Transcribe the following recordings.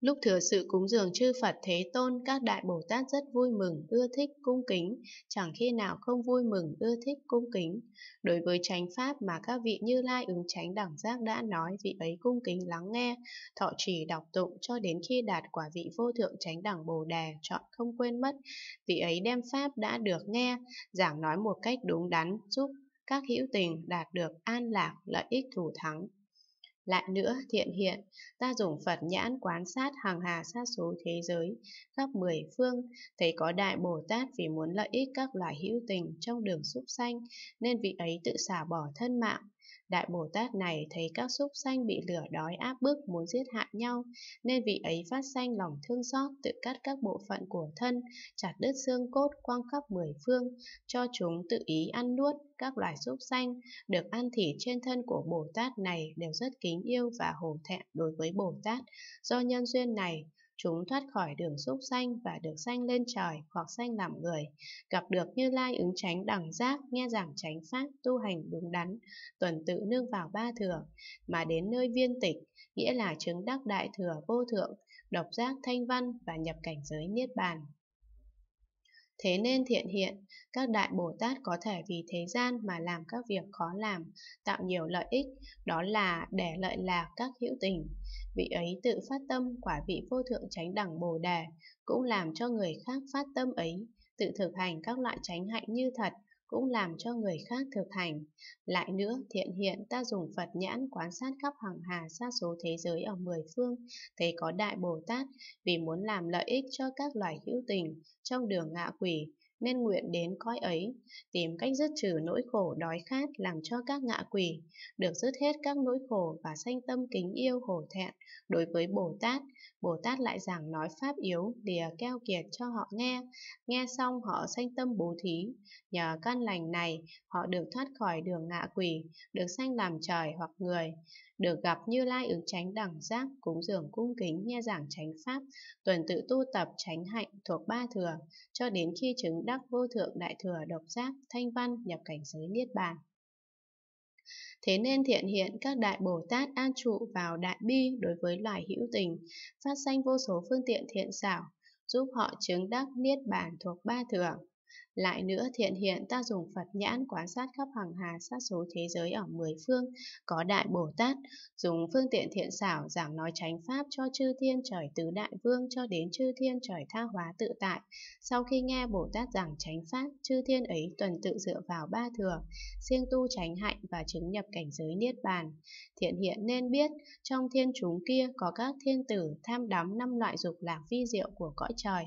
Lúc thừa sự cúng dường chư Phật Thế Tôn, các đại Bồ Tát rất vui mừng, ưa thích, cung kính, chẳng khi nào không vui mừng, ưa thích, cung kính. Đối với chánh pháp mà các vị Như Lai ứng chánh đẳng giác đã nói, vị ấy cung kính lắng nghe, thọ trì đọc tụng cho đến khi đạt quả vị vô thượng chánh đẳng Bồ Đề, chọn không quên mất. Vị ấy đem pháp đã được nghe, giảng nói một cách đúng đắn, giúp các hữu tình đạt được an lạc, lợi ích thủ thắng. Lại nữa, thiện hiện, ta dùng Phật nhãn quán sát hàng hà xa số thế giới, khắp mười phương, thấy có Đại Bồ Tát vì muốn lợi ích các loài hữu tình trong đường súc sanh, nên vị ấy tự xả bỏ thân mạng, Đại Bồ Tát này thấy các súc sanh bị lửa đói áp bức muốn giết hại nhau, nên vị ấy phát sanh lòng thương xót tự cắt các bộ phận của thân, chặt đứt xương cốt quang khắp mười phương, cho chúng tự ý ăn nuốt các loài súc sanh, được ăn thịt trên thân của Bồ Tát này đều rất kính yêu và hổ thẹn đối với Bồ Tát. Do nhân duyên này, Chúng thoát khỏi đường xúc sanh và được sanh lên trời hoặc sanh làm người, gặp được Như Lai ứng tránh đẳng giác, nghe giảng tránh pháp, tu hành đúng đắn, tuần tự nương vào ba thừa, mà đến nơi viên tịch, nghĩa là chứng đắc đại thừa vô thượng, độc giác thanh văn và nhập cảnh giới niết bàn. Thế nên thiện hiện, các đại Bồ Tát có thể vì thế gian mà làm các việc khó làm, tạo nhiều lợi ích, đó là để lợi lạc các hữu tình vị ấy tự phát tâm quả vị vô thượng chánh đẳng bồ đề, cũng làm cho người khác phát tâm ấy, tự thực hành các loại chánh hạnh như thật, cũng làm cho người khác thực hành. Lại nữa, thiện hiện ta dùng Phật nhãn quan sát khắp hàng hà xa số thế giới ở mười phương, thấy có Đại Bồ Tát vì muốn làm lợi ích cho các loài hữu tình trong đường ngạ quỷ, nên nguyện đến cõi ấy, tìm cách dứt trừ nỗi khổ đói khát làm cho các ngạ quỷ, được dứt hết các nỗi khổ và sanh tâm kính yêu hổ thẹn đối với Bồ Tát. Bồ Tát lại giảng nói Pháp yếu, lìa keo kiệt cho họ nghe, nghe xong họ sanh tâm bố thí. Nhờ căn lành này, họ được thoát khỏi đường ngạ quỷ, được sanh làm trời hoặc người được gặp Như Lai ứng tránh đẳng giác, cúng dường cung kính, nghe giảng chánh pháp, tuần tự tu tập chánh hạnh thuộc ba thừa, cho đến khi chứng đắc vô thượng đại thừa độc giác, thanh văn, nhập cảnh giới niết bàn. Thế nên thiện hiện các đại Bồ Tát an trụ vào đại bi đối với loài hữu tình, phát sanh vô số phương tiện thiện xảo, giúp họ chứng đắc niết bàn thuộc ba thừa. Lại nữa thiện hiện ta dùng Phật nhãn quan sát khắp hàng hà sát số thế giới ở mười phương, có đại Bồ Tát, dùng phương tiện thiện xảo giảng nói chánh pháp cho chư thiên trời tứ đại vương cho đến chư thiên trời tha hóa tự tại. Sau khi nghe Bồ Tát giảng chánh pháp, chư thiên ấy tuần tự dựa vào ba thừa, siêng tu chánh hạnh và chứng nhập cảnh giới niết bàn. Thiện hiện nên biết, trong thiên chúng kia có các thiên tử tham đắm năm loại dục lạc vi diệu của cõi trời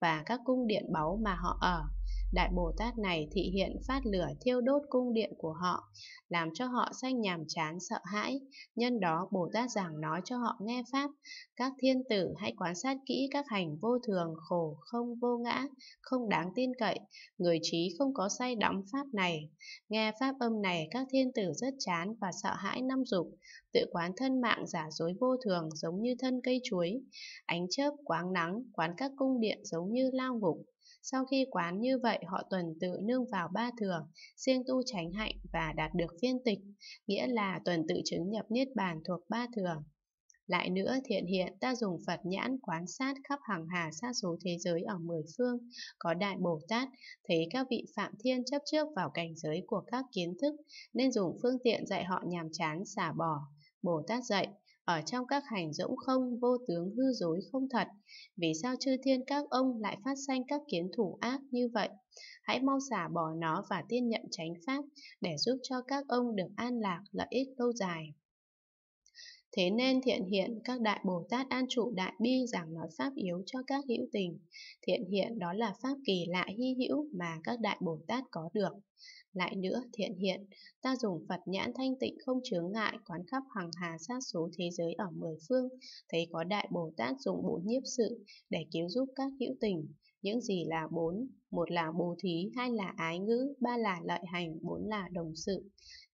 và các cung điện báu mà họ ở. Đại Bồ Tát này thị hiện phát lửa thiêu đốt cung điện của họ, làm cho họ sanh nhàm chán sợ hãi. Nhân đó Bồ Tát giảng nói cho họ nghe Pháp, các thiên tử hãy quan sát kỹ các hành vô thường, khổ, không vô ngã, không đáng tin cậy, người trí không có say đắm Pháp này. Nghe Pháp âm này các thiên tử rất chán và sợ hãi năm dục, tự quán thân mạng giả dối vô thường giống như thân cây chuối, ánh chớp quáng nắng quán các cung điện giống như lao ngục sau khi quán như vậy họ tuần tự nương vào ba thường, siêng tu tránh hạnh và đạt được viên tịch, nghĩa là tuần tự chứng nhập niết bàn thuộc ba thường. Lại nữa thiện hiện ta dùng Phật nhãn quán sát khắp hàng hà xa số thế giới ở mười phương, có Đại Bồ Tát, thấy các vị Phạm Thiên chấp trước vào cảnh giới của các kiến thức, nên dùng phương tiện dạy họ nhàm chán xả bỏ. Bồ Tát dạy, ở trong các hành rỗng không, vô tướng hư dối không thật. Vì sao chư thiên các ông lại phát sanh các kiến thủ ác như vậy? Hãy mau xả bỏ nó và tiên nhận tránh pháp để giúp cho các ông được an lạc lợi ích lâu dài. Thế nên thiện hiện các đại Bồ Tát an trụ đại bi giảng nói pháp yếu cho các hữu tình. Thiện hiện đó là pháp kỳ lạ hy hữu mà các đại Bồ Tát có được. Lại nữa, thiện hiện, ta dùng Phật nhãn thanh tịnh không chướng ngại quán khắp hàng hà sát số thế giới ở mười phương, thấy có Đại Bồ Tát dùng bốn nhiếp sự để cứu giúp các hữu tình. Những gì là bốn? Một là bồ thí, hai là ái ngữ, ba là lợi hành, bốn là đồng sự.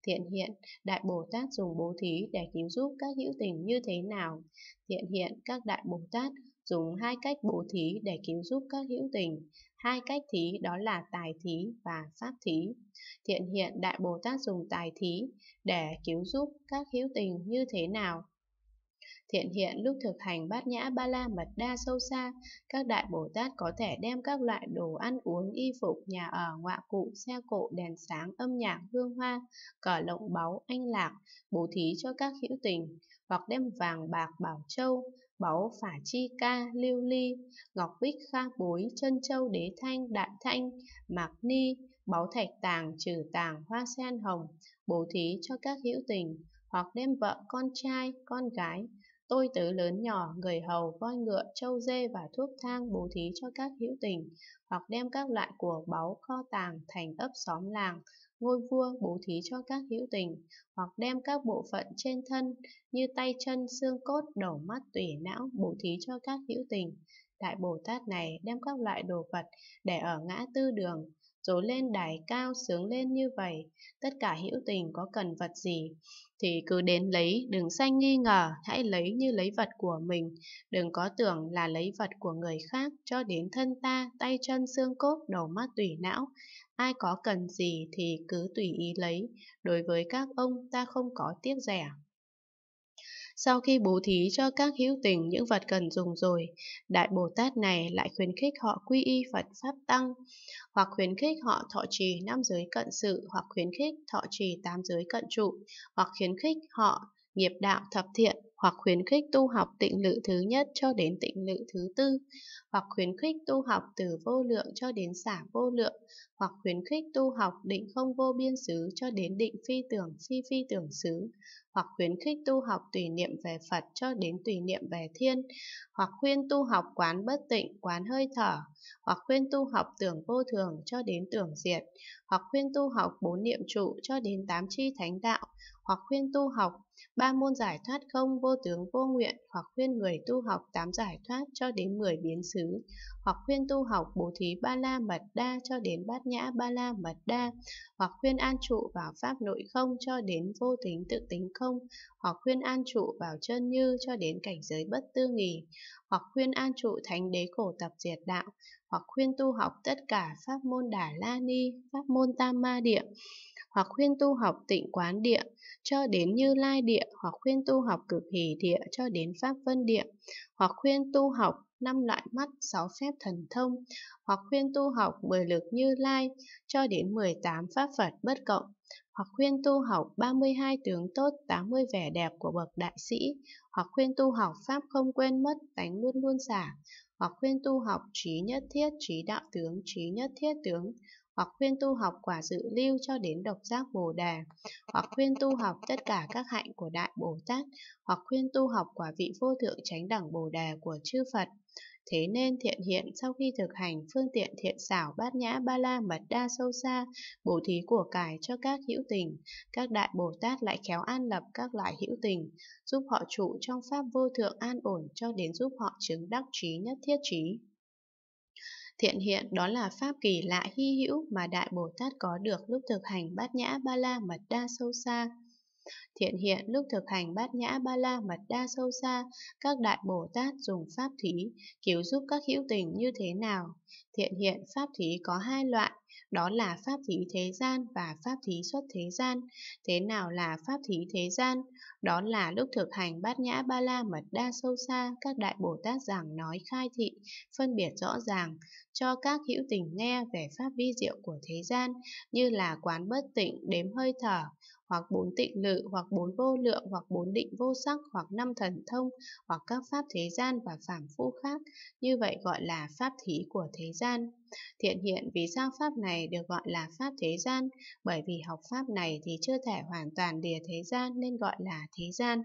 Thiện hiện, Đại Bồ Tát dùng bố thí để cứu giúp các hữu tình như thế nào? Thiện hiện, các Đại Bồ Tát dùng hai cách bố thí để cứu giúp các hữu tình. Hai cách thí đó là tài thí và pháp thí. Thiện hiện Đại Bồ Tát dùng tài thí để cứu giúp các hữu tình như thế nào? Thiện hiện lúc thực hành bát nhã ba la mật đa sâu xa, các đại Bồ Tát có thể đem các loại đồ ăn uống, y phục, nhà ở, ngọa cụ, xe cộ, đèn sáng, âm nhạc, hương hoa, cỏ lộng báu, anh lạc, bố thí cho các hữu tình, hoặc đem vàng bạc bảo châu, báu phả chi ca, lưu ly, ngọc bích kha bối, chân châu đế thanh, đại thanh, mạc ni, báu thạch tàng, trừ tàng, hoa sen hồng, bố thí cho các hữu tình, hoặc đem vợ con trai, con gái, Tôi tứ lớn nhỏ, người hầu, voi ngựa, trâu dê và thuốc thang bố thí cho các hữu tình, hoặc đem các loại của báu, kho tàng, thành ấp xóm làng, ngôi vua bố thí cho các hữu tình, hoặc đem các bộ phận trên thân như tay chân, xương cốt, đầu mắt, tủy não bố thí cho các hữu tình. Đại Bồ Tát này đem các loại đồ vật để ở ngã tư đường, rồi lên đài cao sướng lên như vậy, tất cả hữu tình có cần vật gì thì cứ đến lấy, đừng sanh nghi ngờ, hãy lấy như lấy vật của mình, đừng có tưởng là lấy vật của người khác cho đến thân ta, tay chân xương cốt, đầu mắt tủy não. Ai có cần gì thì cứ tùy ý lấy, đối với các ông ta không có tiếc rẻ. Sau khi bố thí cho các hữu tình những vật cần dùng rồi, Đại Bồ Tát này lại khuyến khích họ quy y Phật Pháp Tăng, hoặc khuyến khích họ thọ trì năm giới cận sự, hoặc khuyến khích thọ trì tám giới cận trụ, hoặc khuyến khích họ nghiệp đạo thập thiện, hoặc khuyến khích tu học tịnh lự thứ nhất cho đến tịnh lự thứ tư, hoặc khuyến khích tu học từ vô lượng cho đến xả vô lượng, hoặc khuyến khích tu học định không vô biên xứ cho đến định phi tưởng phi phi tưởng xứ, hoặc khuyến khích tu học tùy niệm về Phật cho đến tùy niệm về thiên, hoặc khuyên tu học quán bất tịnh, quán hơi thở, hoặc khuyên tu học tưởng vô thường cho đến tưởng diệt, hoặc khuyên tu học bốn niệm trụ cho đến tám chi thánh đạo, hoặc khuyên tu học ba môn giải thoát không vô tướng vô nguyện, hoặc khuyên người tu học tám giải thoát cho đến mười biến xứ, hoặc khuyên tu học bố thí ba la mật đa cho đến bát nhã ba la mật đa, hoặc khuyên an trụ vào pháp nội không cho đến vô tính tự tính không không, hoặc khuyên an trụ vào chân như cho đến cảnh giới bất tư nghì, hoặc khuyên an trụ thánh đế cổ tập diệt đạo, hoặc khuyên tu học tất cả pháp môn đà la ni, pháp môn tam ma địa, hoặc khuyên tu học tịnh quán địa, cho đến như lai địa, hoặc khuyên tu học cực hỷ địa cho đến pháp vân địa, hoặc khuyên tu học năm loại mắt, sáu phép thần thông, hoặc khuyên tu học mười lực như lai cho đến 18 pháp Phật bất cộng, hoặc khuyên tu học 32 tướng tốt 80 vẻ đẹp của bậc đại sĩ, hoặc khuyên tu học pháp không quên mất tánh luôn luôn xả, hoặc khuyên tu học trí nhất thiết trí đạo tướng trí nhất thiết tướng, hoặc khuyên tu học quả dự lưu cho đến độc giác bồ đề, hoặc khuyên tu học tất cả các hạnh của Đại Bồ Tát, hoặc khuyên tu học quả vị vô thượng chánh đẳng bồ đề của chư Phật. Thế nên thiện hiện sau khi thực hành phương tiện thiện xảo bát nhã ba la mật đa sâu xa, bổ thí của cải cho các hữu tình, các đại Bồ Tát lại khéo an lập các loại hữu tình, giúp họ trụ trong pháp vô thượng an ổn cho đến giúp họ chứng đắc trí nhất thiết trí. Thiện hiện đó là pháp kỳ lạ hy hữu mà Đại Bồ Tát có được lúc thực hành bát nhã ba la mật đa sâu xa. Thiện hiện lúc thực hành bát nhã ba la mật đa sâu xa, các đại Bồ Tát dùng pháp thí, cứu giúp các hữu tình như thế nào? Thiện hiện pháp thí có hai loại, đó là pháp thí thế gian và pháp thí xuất thế gian. Thế nào là pháp thí thế gian? Đó là lúc thực hành bát nhã ba la mật đa sâu xa, các đại Bồ Tát giảng nói khai thị, phân biệt rõ ràng, cho các hữu tình nghe về pháp vi diệu của thế gian, như là quán bất tịnh, đếm hơi thở, hoặc bốn tịnh lự, hoặc bốn vô lượng, hoặc bốn định vô sắc, hoặc năm thần thông, hoặc các pháp thế gian và phạm phu khác, như vậy gọi là pháp thí của thế gian. Thiện hiện vì sao pháp này được gọi là pháp thế gian? Bởi vì học pháp này thì chưa thể hoàn toàn đìa thế gian nên gọi là thế gian.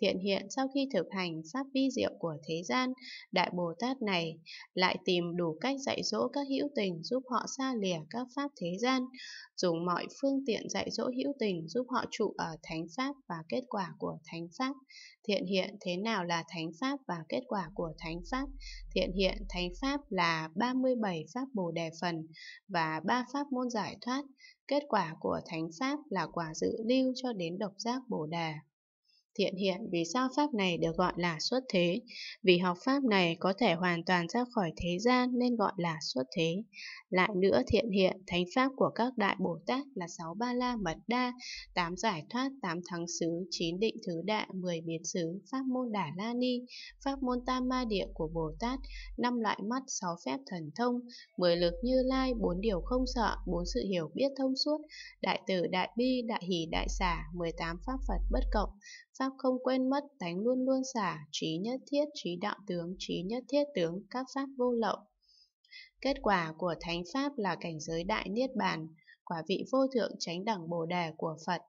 Thiện hiện sau khi thực hành pháp vi diệu của thế gian, Đại Bồ Tát này lại tìm đủ cách dạy dỗ các hữu tình giúp họ xa lìa các pháp thế gian, dùng mọi phương tiện dạy dỗ hữu tình giúp họ trụ ở thánh pháp và kết quả của thánh pháp. Thiện hiện thế nào là thánh pháp và kết quả của thánh pháp? Thiện hiện thánh pháp là 37 pháp Bồ đề phần và ba pháp môn giải thoát. Kết quả của thánh pháp là quả dự lưu cho đến độc giác Bồ đề thiện hiện vì sao pháp này được gọi là xuất thế. Vì học pháp này có thể hoàn toàn ra khỏi thế gian nên gọi là xuất thế. Lại nữa thiện hiện, thánh pháp của các đại Bồ Tát là sáu ba la mật đa, tám giải thoát, tám thắng xứ, chín định thứ đại mười biến xứ, pháp môn đà la ni, pháp môn tam ma địa của Bồ Tát, năm loại mắt, sáu phép thần thông, mười lực như lai, bốn điều không sợ, bốn sự hiểu biết thông suốt, đại tử đại bi, đại hỷ đại xả, 18 pháp Phật bất cộng, pháp không quên mất tánh luôn luôn xả trí nhất thiết, trí đạo tướng, trí nhất thiết tướng, các pháp vô lậu. Kết quả của thánh pháp là cảnh giới đại niết bàn, quả vị vô thượng chánh đẳng bồ đề của Phật.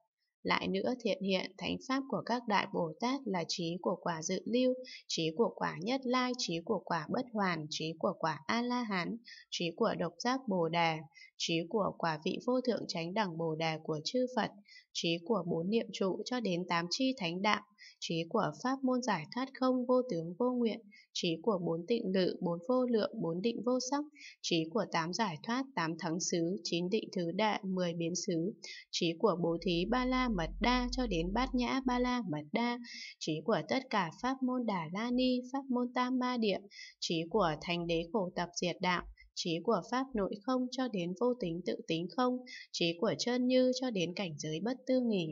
Lại nữa thiện hiện, thánh pháp của các đại Bồ Tát là trí của quả dự lưu, trí của quả nhất lai, trí của quả bất hoàn, trí của quả A-la-hán, trí của độc giác Bồ đề, trí của quả vị vô thượng chánh đẳng Bồ đề của chư Phật, trí của bốn niệm trụ cho đến tám chi thánh đạo, trí của pháp môn giải thoát không vô tướng vô nguyện, trí của bốn tịnh lự, bốn vô lượng, bốn định vô sắc, trí của tám giải thoát, tám thắng xứ, chín định thứ đại, mười biến xứ, trí của bố thí ba la mật đa cho đến bát nhã ba la mật đa, trí của tất cả pháp môn đà la ni, pháp môn tam ma địa, trí của thành đế khổ tập diệt đạo, trí của pháp nội không cho đến vô tính tự tính không, trí của chân như cho đến cảnh giới bất tư nghỉ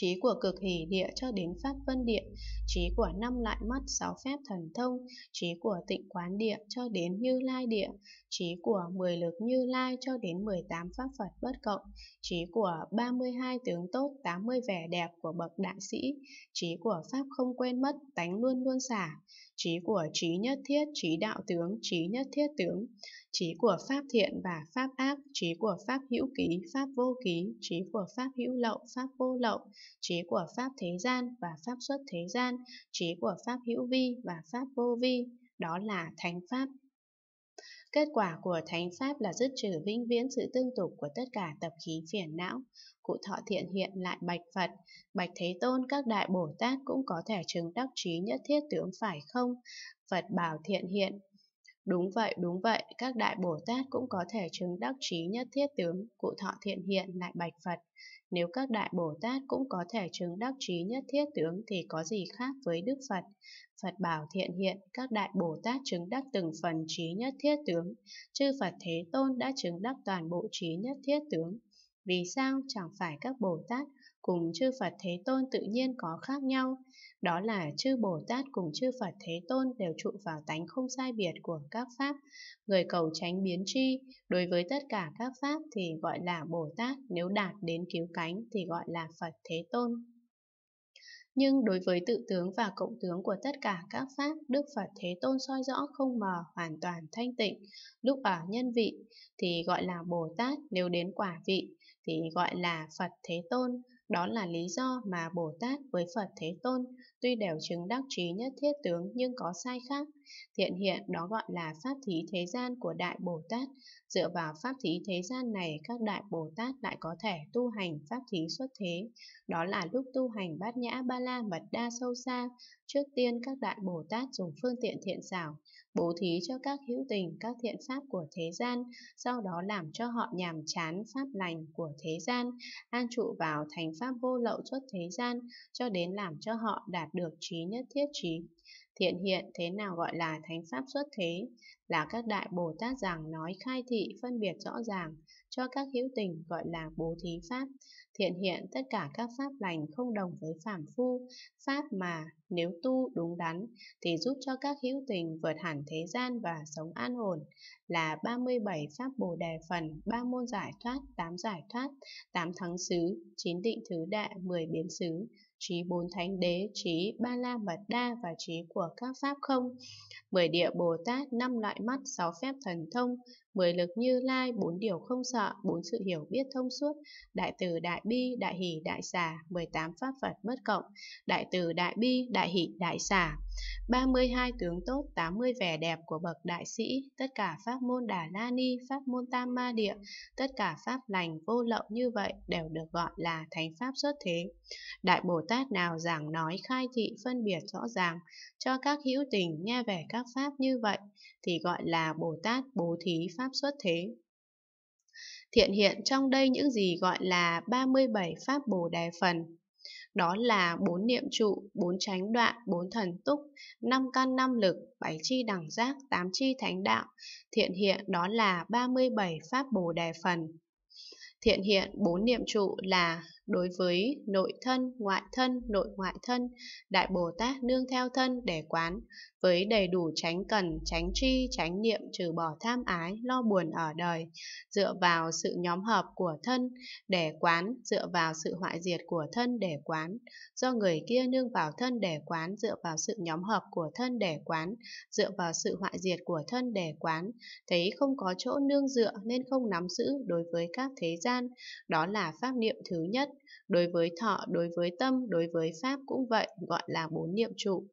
trí của cực hỷ địa cho đến pháp vân địa, trí của năm lại mắt sáu phép thần thông, trí của tịnh quán địa cho đến như lai địa, trí của mười lực như lai cho đến mười tám pháp Phật bất cộng, trí của ba mươi hai tướng tốt, tám mươi vẻ đẹp của bậc đại sĩ, trí của pháp không quên mất, tánh luôn luôn xả, trí của trí nhất thiết trí đạo tướng trí nhất thiết tướng trí của pháp thiện và pháp ác trí của pháp hữu ký pháp vô ký trí của pháp hữu lậu pháp vô lậu trí của pháp thế gian và pháp xuất thế gian trí của pháp hữu vi và pháp vô vi đó là thánh pháp Kết quả của thánh pháp là dứt trừ vĩnh viễn sự tương tục của tất cả tập khí phiền não. Cụ thọ thiện hiện lại bạch Phật, bạch Thế Tôn các đại Bồ Tát cũng có thể chứng đắc trí nhất thiết tướng phải không? Phật bảo thiện hiện, Đúng vậy, đúng vậy, các đại Bồ Tát cũng có thể chứng đắc trí nhất thiết tướng, cụ thọ thiện hiện lại bạch Phật. Nếu các đại Bồ Tát cũng có thể chứng đắc trí nhất thiết tướng thì có gì khác với Đức Phật? Phật bảo thiện hiện, các đại Bồ Tát chứng đắc từng phần trí nhất thiết tướng, chư Phật Thế Tôn đã chứng đắc toàn bộ trí nhất thiết tướng. Vì sao chẳng phải các Bồ Tát cùng chư Phật Thế Tôn tự nhiên có khác nhau? Đó là chư Bồ Tát cùng chư Phật Thế Tôn đều trụ vào tánh không sai biệt của các Pháp. Người cầu tránh biến tri, đối với tất cả các Pháp thì gọi là Bồ Tát, nếu đạt đến cứu cánh thì gọi là Phật Thế Tôn. Nhưng đối với tự tướng và cộng tướng của tất cả các pháp, Đức Phật Thế Tôn soi rõ không mờ, hoàn toàn thanh tịnh. Lúc ở nhân vị thì gọi là Bồ Tát, nếu đến quả vị thì gọi là Phật Thế Tôn, đó là lý do mà Bồ Tát với Phật Thế Tôn tuy đều chứng đắc trí nhất thiết tướng nhưng có sai khác. Thiện hiện đó gọi là pháp thí thế gian của Đại Bồ Tát. Dựa vào pháp thí thế gian này, các Đại Bồ Tát lại có thể tu hành pháp thí xuất thế. Đó là lúc tu hành bát nhã ba la mật đa sâu xa. Trước tiên các Đại Bồ Tát dùng phương tiện thiện xảo, bố thí cho các hữu tình các thiện pháp của thế gian, sau đó làm cho họ nhàm chán pháp lành của thế gian, an trụ vào thành pháp vô lậu xuất thế gian, cho đến làm cho họ đạt được trí nhất thiết trí. Thiện hiện thế nào gọi là thánh pháp xuất thế? Là các đại Bồ Tát giảng nói khai thị phân biệt rõ ràng, cho các hữu tình gọi là bố thí pháp thiện hiện tất cả các pháp lành không đồng với phàm phu, pháp mà nếu tu đúng đắn thì giúp cho các hữu tình vượt hẳn thế gian và sống an ổn, là 37 pháp Bồ đề phần, 3 môn giải thoát, 8 giải thoát, 8 thắng xứ, 9 định thứ đại, 10 biến xứ, trí bốn thánh đế, trí ba la mật đa và trí của các pháp không, 10 địa Bồ Tát, 5 loại mắt, 6 phép thần thông, mười lực như lai, bốn điều không sợ, bốn sự hiểu biết thông suốt, đại từ đại bi, đại hỷ đại xả, 18 pháp Phật bất cộng, đại từ đại bi, đại hỷ đại xả, 32 tướng tốt, 80 vẻ đẹp của bậc đại sĩ, tất cả pháp môn Đà La Ni, pháp môn Tam Ma Địa, tất cả pháp lành vô lậu như vậy đều được gọi là thánh pháp xuất thế. Đại Bồ Tát nào giảng nói khai thị phân biệt rõ ràng cho các hữu tình nghe về các pháp như vậy thì gọi là Bồ Tát bố thí pháp xuất thế. Thiện hiện trong đây những gì gọi là 37 pháp Bồ Đề phần đó là bốn niệm trụ, bốn chánh đoạn, bốn thần túc, năm căn năm lực, bảy chi đẳng giác, tám chi thánh đạo. Thiện hiện đó là 37 pháp Bồ đề phần. Thiện hiện bốn niệm trụ là Đối với nội thân, ngoại thân, nội ngoại thân, Đại Bồ Tát nương theo thân để quán, với đầy đủ tránh cần, tránh tri, tránh niệm trừ bỏ tham ái, lo buồn ở đời, dựa vào sự nhóm hợp của thân để quán, dựa vào sự hoại diệt của thân để quán, do người kia nương vào thân để quán, dựa vào sự nhóm hợp của thân để quán, dựa vào sự hoại diệt của thân để quán, thấy không có chỗ nương dựa nên không nắm giữ đối với các thế gian, đó là pháp niệm thứ nhất đối với thọ, đối với tâm, đối với pháp cũng vậy, gọi là bốn niệm trụ.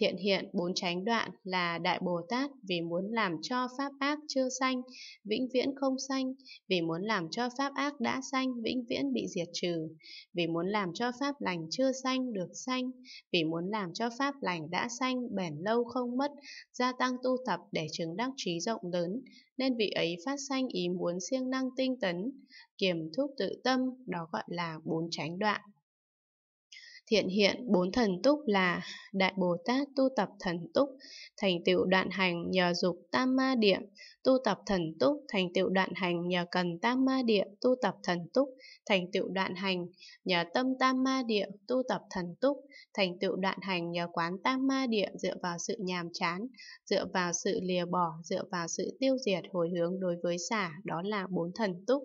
Thiện hiện bốn tránh đoạn là Đại Bồ Tát vì muốn làm cho pháp ác chưa sanh, vĩnh viễn không sanh, vì muốn làm cho pháp ác đã sanh, vĩnh viễn bị diệt trừ, vì muốn làm cho pháp lành chưa sanh được sanh, vì muốn làm cho pháp lành đã sanh bền lâu không mất, gia tăng tu tập để chứng đắc trí rộng lớn, nên vị ấy phát sanh ý muốn siêng năng tinh tấn, kiềm thúc tự tâm, đó gọi là bốn tránh đoạn. Thiện hiện bốn thần túc là Đại Bồ Tát tu tập thần túc, thành tựu đoạn hành nhờ dục tam ma điểm tu tập thần túc, thành tựu đoạn hành nhờ cần tam ma địa, tu tập thần túc, thành tựu đoạn hành nhờ tâm tam ma địa, tu tập thần túc, thành tựu đoạn hành nhờ quán tam ma địa dựa vào sự nhàm chán, dựa vào sự lìa bỏ, dựa vào sự tiêu diệt hồi hướng đối với xả, đó là bốn thần túc.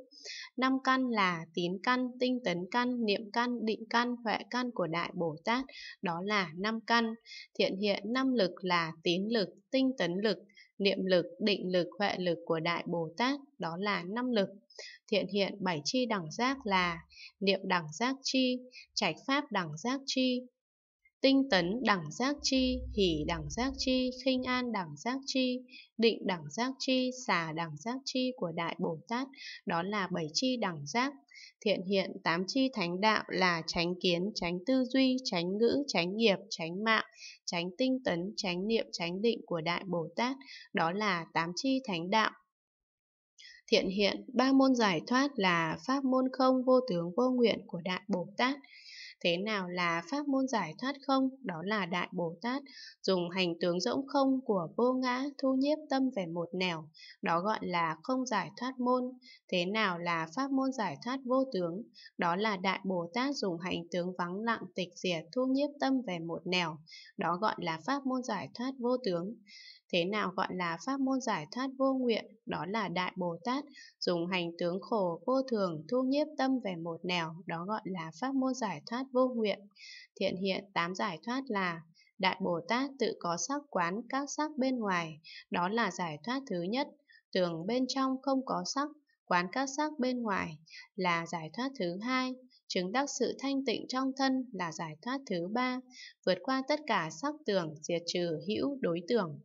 Năm căn là tín căn, tinh tấn căn, niệm căn, định căn, huệ căn của Đại Bồ Tát, đó là năm căn. Thiện hiện năm lực là tín lực, tinh tấn lực, niệm lực, định lực, huệ lực của Đại Bồ Tát đó là năm lực. Thiện hiện bảy chi đẳng giác là niệm đẳng giác chi, trạch pháp đẳng giác chi, tinh tấn đẳng giác chi, hỷ đẳng giác chi, khinh an đẳng giác chi, định đẳng giác chi, xả đẳng giác chi của Đại Bồ Tát, đó là bảy chi đẳng giác. Thiện hiện tám chi thánh đạo là tránh kiến, tránh tư duy, tránh ngữ, tránh nghiệp, tránh mạng, tránh tinh tấn, tránh niệm, tránh định của Đại Bồ Tát, đó là tám chi thánh đạo thiện hiện, ba môn giải thoát là pháp môn không vô tướng vô nguyện của Đại Bồ Tát. Thế nào là pháp môn giải thoát không? Đó là Đại Bồ Tát, dùng hành tướng rỗng không của vô ngã thu nhiếp tâm về một nẻo, đó gọi là không giải thoát môn. Thế nào là pháp môn giải thoát vô tướng? Đó là Đại Bồ Tát dùng hành tướng vắng lặng tịch diệt thu nhiếp tâm về một nẻo, đó gọi là pháp môn giải thoát vô tướng. Thế nào gọi là pháp môn giải thoát vô nguyện? Đó là Đại Bồ Tát, dùng hành tướng khổ vô thường thu nhiếp tâm về một nẻo, đó gọi là pháp môn giải thoát vô nguyện. Thiện hiện tám giải thoát là Đại Bồ Tát tự có sắc quán các sắc bên ngoài, đó là giải thoát thứ nhất. Tường bên trong không có sắc, quán các sắc bên ngoài là giải thoát thứ hai. Chứng đắc sự thanh tịnh trong thân là giải thoát thứ ba, vượt qua tất cả sắc tưởng diệt trừ hữu đối tượng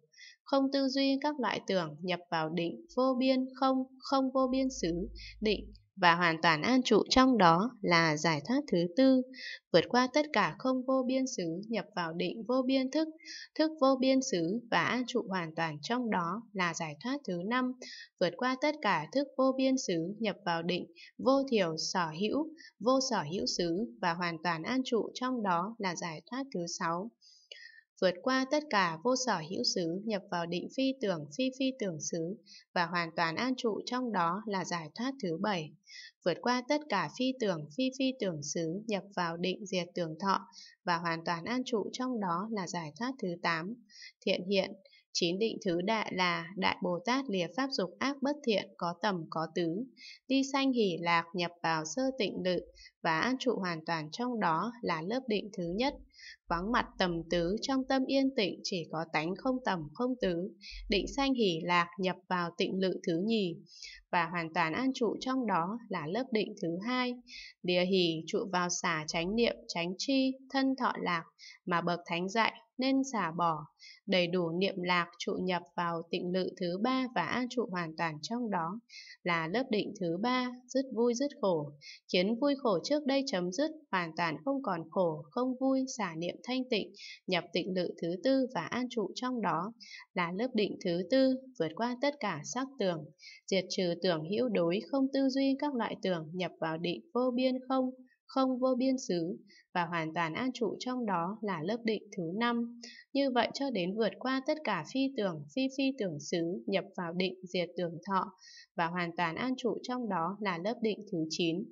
không tư duy các loại tưởng nhập vào định vô biên không, không vô biên xứ, định và hoàn toàn an trụ trong đó là giải thoát thứ tư, vượt qua tất cả không vô biên xứ nhập vào định vô biên thức, thức vô biên xứ và an trụ hoàn toàn trong đó là giải thoát thứ năm, vượt qua tất cả thức vô biên xứ nhập vào định vô thiểu sở hữu, vô sở hữu xứ và hoàn toàn an trụ trong đó là giải thoát thứ sáu vượt qua tất cả vô sở hữu xứ nhập vào định phi tưởng phi phi tưởng xứ và hoàn toàn an trụ trong đó là giải thoát thứ bảy. Vượt qua tất cả phi tưởng phi phi tưởng xứ nhập vào định diệt tưởng thọ và hoàn toàn an trụ trong đó là giải thoát thứ tám. Thiện hiện, Chín định thứ đại là Đại Bồ Tát lìa pháp dục ác bất thiện có tầm có tứ, đi sanh hỷ lạc nhập vào sơ tịnh lự và an trụ hoàn toàn trong đó là lớp định thứ nhất. Vắng mặt tầm tứ trong tâm yên tịnh chỉ có tánh không tầm không tứ, định sanh hỷ lạc nhập vào tịnh lự thứ nhì và hoàn toàn an trụ trong đó là lớp định thứ hai. Địa hỷ trụ vào xả tránh niệm, tránh chi, thân thọ lạc mà bậc thánh dạy nên xả bỏ, đầy đủ niệm lạc trụ nhập vào tịnh lự thứ ba và an trụ hoàn toàn trong đó, là lớp định thứ ba, dứt vui dứt khổ, khiến vui khổ trước đây chấm dứt, hoàn toàn không còn khổ, không vui, xả niệm thanh tịnh, nhập tịnh lự thứ tư và an trụ trong đó, là lớp định thứ tư, vượt qua tất cả sắc tưởng, diệt trừ tưởng hữu đối, không tư duy các loại tưởng nhập vào định vô biên không, không vô biên xứ, và hoàn toàn an trụ trong đó là lớp định thứ năm Như vậy cho đến vượt qua tất cả phi tưởng, phi phi tưởng xứ, nhập vào định diệt tưởng thọ và hoàn toàn an trụ trong đó là lớp định thứ 9.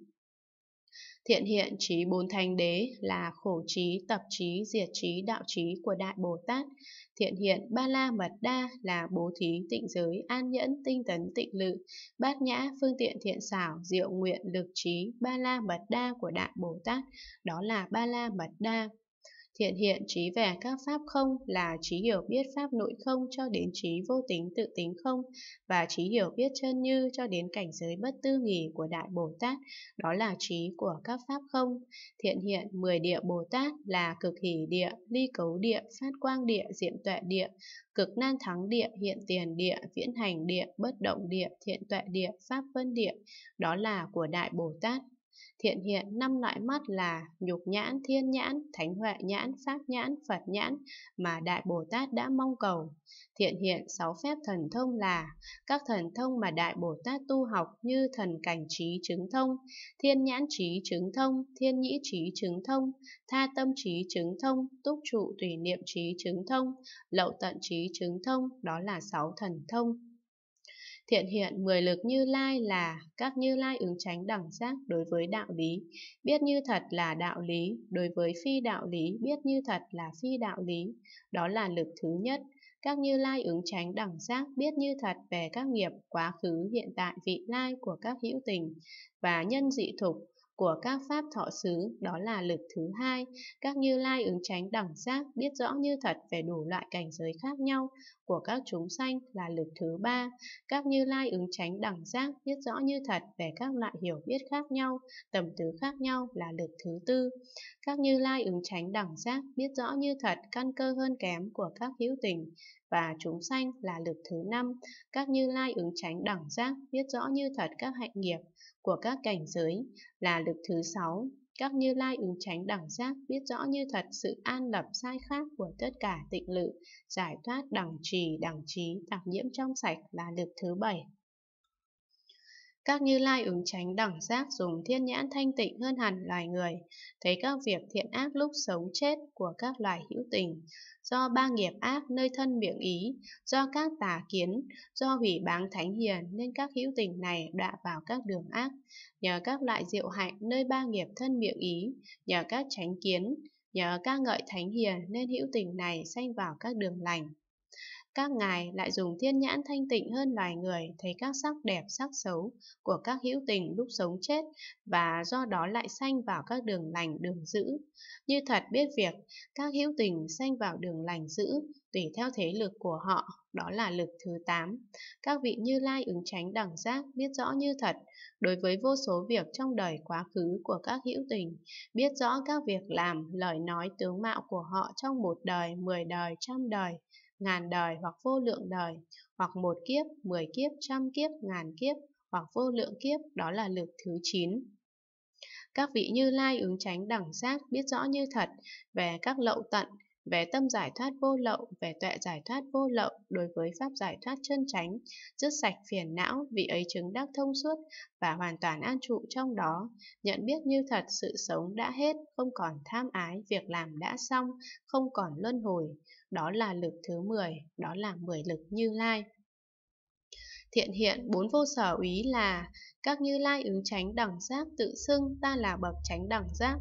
Thiện hiện trí bốn thánh đế là khổ trí, tập trí, diệt trí, đạo trí của Đại Bồ Tát. Thiện hiện ba la mật đa là bố thí, tịnh giới, an nhẫn, tinh tấn, tịnh lự, bát nhã, phương tiện thiện xảo, diệu nguyện, lực trí, ba la mật đa của Đại Bồ Tát. Đó là ba la mật đa Thiện hiện trí về các pháp không là trí hiểu biết pháp nội không cho đến trí vô tính tự tính không và trí hiểu biết chân như cho đến cảnh giới bất tư nghỉ của Đại Bồ Tát, đó là trí của các pháp không. Thiện hiện 10 địa Bồ Tát là cực hỷ địa, ly cấu địa, phát quang địa, diệm tuệ địa, cực nan thắng địa, hiện tiền địa, viễn hành địa, bất động địa, thiện tuệ địa, pháp vân địa, đó là của Đại Bồ Tát. Thiện hiện năm loại mắt là nhục nhãn, thiên nhãn, thánh huệ nhãn, pháp nhãn, Phật nhãn mà Đại Bồ Tát đã mong cầu. Thiện hiện sáu phép thần thông là các thần thông mà Đại Bồ Tát tu học như thần cảnh trí chứng thông, thiên nhãn trí chứng thông, thiên nhĩ trí chứng thông, tha tâm trí chứng thông, túc trụ tùy niệm trí chứng thông, lậu tận trí chứng thông, đó là sáu thần thông. Thiện hiện mười lực Như Lai là các Như Lai ứng tránh đẳng giác đối với đạo lý, biết như thật là đạo lý, đối với phi đạo lý, biết như thật là phi đạo lý. Đó là lực thứ nhất. Các Như Lai ứng tránh đẳng giác biết như thật về các nghiệp quá khứ, hiện tại, vị lai của các hữu tình và nhân dị thục của các pháp thọ xứ đó là lực thứ hai các như lai ứng tránh đẳng giác biết rõ như thật về đủ loại cảnh giới khác nhau của các chúng sanh là lực thứ ba các như lai ứng tránh đẳng giác biết rõ như thật về các loại hiểu biết khác nhau tầm tứ khác nhau là lực thứ tư các như lai ứng tránh đẳng giác biết rõ như thật căn cơ hơn kém của các hữu tình và chúng sanh là lực thứ năm các như lai ứng tránh đẳng giác biết rõ như thật các hạnh nghiệp của các cảnh giới là lực thứ sáu. Các như lai ứng tránh đẳng giác biết rõ như thật sự an lập sai khác của tất cả tịnh lự, giải thoát đẳng trì, đẳng trí, tạp nhiễm trong sạch là lực thứ bảy. Các như lai ứng tránh đẳng giác dùng thiên nhãn thanh tịnh hơn hẳn loài người, thấy các việc thiện ác lúc sống chết của các loài hữu tình, do ba nghiệp ác nơi thân miệng ý, do các tà kiến, do hủy báng thánh hiền nên các hữu tình này đọa vào các đường ác, nhờ các loại diệu hạnh nơi ba nghiệp thân miệng ý, nhờ các tránh kiến, nhờ ca ngợi thánh hiền nên hữu tình này sanh vào các đường lành các ngài lại dùng thiên nhãn thanh tịnh hơn loài người thấy các sắc đẹp sắc xấu của các hữu tình lúc sống chết và do đó lại sanh vào các đường lành đường dữ. Như thật biết việc, các hữu tình sanh vào đường lành dữ tùy theo thế lực của họ, đó là lực thứ 8. Các vị như lai ứng tránh đẳng giác biết rõ như thật đối với vô số việc trong đời quá khứ của các hữu tình, biết rõ các việc làm, lời nói tướng mạo của họ trong một đời, mười đời, trăm đời ngàn đời hoặc vô lượng đời, hoặc một kiếp, mười kiếp, trăm kiếp, ngàn kiếp, hoặc vô lượng kiếp, đó là lực thứ 9. Các vị Như Lai ứng tránh đẳng giác biết rõ như thật về các lậu tận, về tâm giải thoát vô lậu, về tuệ giải thoát vô lậu, đối với pháp giải thoát chân chánh, dứt sạch phiền não, vị ấy chứng đắc thông suốt và hoàn toàn an trụ trong đó, nhận biết như thật sự sống đã hết, không còn tham ái, việc làm đã xong, không còn luân hồi. Đó là lực thứ 10, đó là 10 lực như lai thiện hiện bốn vô sở úy là các như lai ứng tránh đẳng giác tự xưng ta là bậc tránh đẳng giác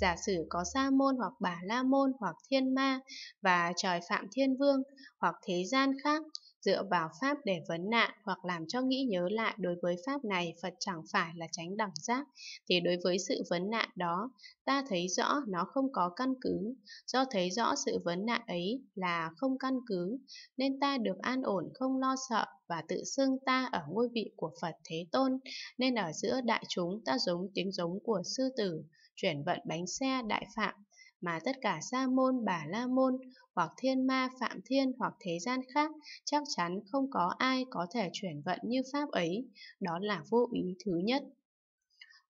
giả sử có sa môn hoặc bà la môn hoặc thiên ma và trời phạm thiên vương hoặc thế gian khác Dựa vào pháp để vấn nạn hoặc làm cho nghĩ nhớ lại đối với pháp này Phật chẳng phải là tránh đẳng giác, thì đối với sự vấn nạn đó, ta thấy rõ nó không có căn cứ. Do thấy rõ sự vấn nạn ấy là không căn cứ, nên ta được an ổn không lo sợ và tự xưng ta ở ngôi vị của Phật Thế Tôn, nên ở giữa đại chúng ta giống tiếng giống của sư tử, chuyển vận bánh xe đại phạm mà tất cả sa môn bà la môn hoặc thiên ma phạm thiên hoặc thế gian khác chắc chắn không có ai có thể chuyển vận như pháp ấy, đó là vô ý thứ nhất.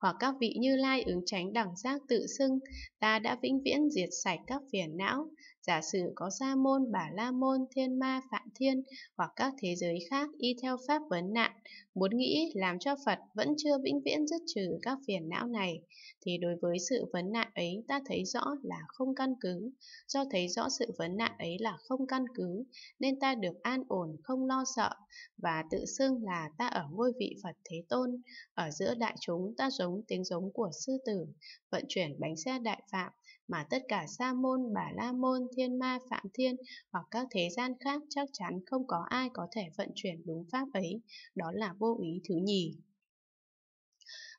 Hoặc các vị như lai ứng tránh đẳng giác tự xưng, ta đã vĩnh viễn diệt sạch các phiền não, Giả sử có sa môn, bà la môn, thiên ma, phạm thiên hoặc các thế giới khác y theo pháp vấn nạn, muốn nghĩ làm cho Phật vẫn chưa vĩnh viễn dứt trừ các phiền não này, thì đối với sự vấn nạn ấy ta thấy rõ là không căn cứ. Do thấy rõ sự vấn nạn ấy là không căn cứ, nên ta được an ổn, không lo sợ, và tự xưng là ta ở ngôi vị Phật Thế Tôn. Ở giữa đại chúng ta giống tiếng giống của sư tử, vận chuyển bánh xe đại phạm, mà tất cả sa môn, bà la môn, thiên ma, phạm thiên hoặc các thế gian khác chắc chắn không có ai có thể vận chuyển đúng pháp ấy, đó là vô ý thứ nhì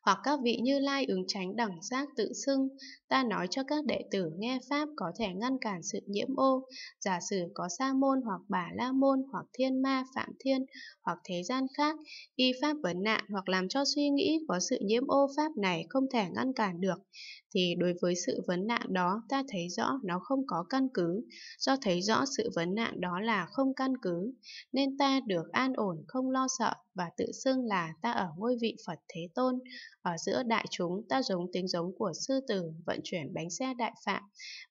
hoặc các vị như lai ứng tránh đẳng giác tự xưng, ta nói cho các đệ tử nghe Pháp có thể ngăn cản sự nhiễm ô, giả sử có sa môn hoặc bà la môn hoặc thiên ma phạm thiên hoặc thế gian khác, y Pháp vấn nạn hoặc làm cho suy nghĩ có sự nhiễm ô Pháp này không thể ngăn cản được, thì đối với sự vấn nạn đó ta thấy rõ nó không có căn cứ, do thấy rõ sự vấn nạn đó là không căn cứ, nên ta được an ổn không lo sợ và tự xưng là ta ở ngôi vị Phật Thế Tôn, ở giữa đại chúng ta giống tiếng giống của sư tử vận chuyển bánh xe đại phạm,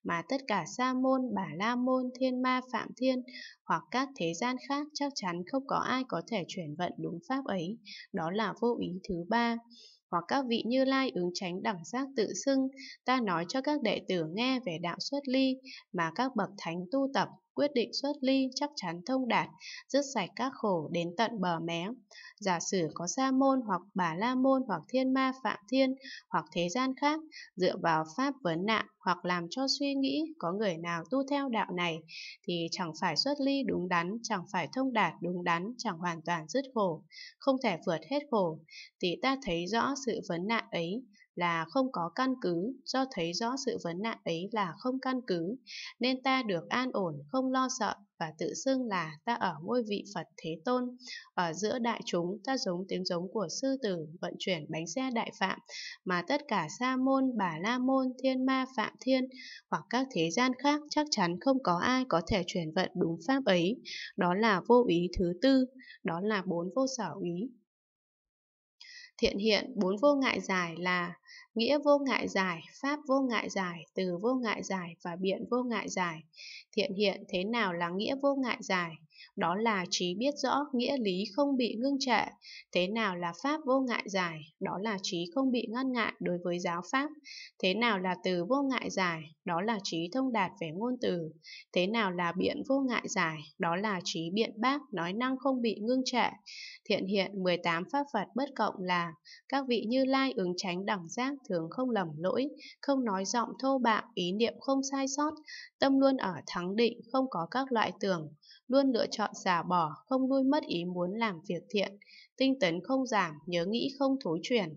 mà tất cả sa môn, bà la môn, thiên ma, phạm thiên hoặc các thế gian khác chắc chắn không có ai có thể chuyển vận đúng pháp ấy, đó là vô ý thứ ba hoặc các vị như lai ứng tránh đẳng giác tự xưng, ta nói cho các đệ tử nghe về đạo xuất ly mà các bậc thánh tu tập quyết định xuất ly chắc chắn thông đạt, dứt sạch các khổ đến tận bờ mé. Giả sử có sa môn hoặc bà la môn hoặc thiên ma phạm thiên hoặc thế gian khác, dựa vào pháp vấn nạn hoặc làm cho suy nghĩ có người nào tu theo đạo này thì chẳng phải xuất ly đúng đắn, chẳng phải thông đạt đúng đắn, chẳng hoàn toàn dứt khổ, không thể vượt hết khổ, thì ta thấy rõ sự vấn nạn ấy, là không có căn cứ, do thấy rõ sự vấn nạn ấy là không căn cứ, nên ta được an ổn, không lo sợ và tự xưng là ta ở ngôi vị Phật Thế Tôn. Ở giữa đại chúng, ta giống tiếng giống của sư tử vận chuyển bánh xe đại phạm, mà tất cả sa môn, bà la môn, thiên ma, phạm thiên hoặc các thế gian khác chắc chắn không có ai có thể chuyển vận đúng pháp ấy. Đó là vô ý thứ tư, đó là bốn vô sở ý, thiện hiện bốn vô ngại giải là nghĩa vô ngại giải, pháp vô ngại giải, từ vô ngại giải và biện vô ngại giải. Thiện hiện thế nào là nghĩa vô ngại giải? đó là trí biết rõ nghĩa lý không bị ngưng trệ. Thế nào là pháp vô ngại giải? Đó là trí không bị ngăn ngại đối với giáo pháp. Thế nào là từ vô ngại giải? Đó là trí thông đạt về ngôn từ. Thế nào là biện vô ngại giải? Đó là trí biện bác, nói năng không bị ngưng trệ. Thiện hiện 18 pháp Phật bất cộng là các vị như lai ứng tránh đẳng giác thường không lầm lỗi, không nói giọng thô bạo, ý niệm không sai sót, tâm luôn ở thắng định, không có các loại tưởng, luôn lựa chọn xả bỏ, không nuôi mất ý muốn làm việc thiện, tinh tấn không giảm, nhớ nghĩ không thối chuyển.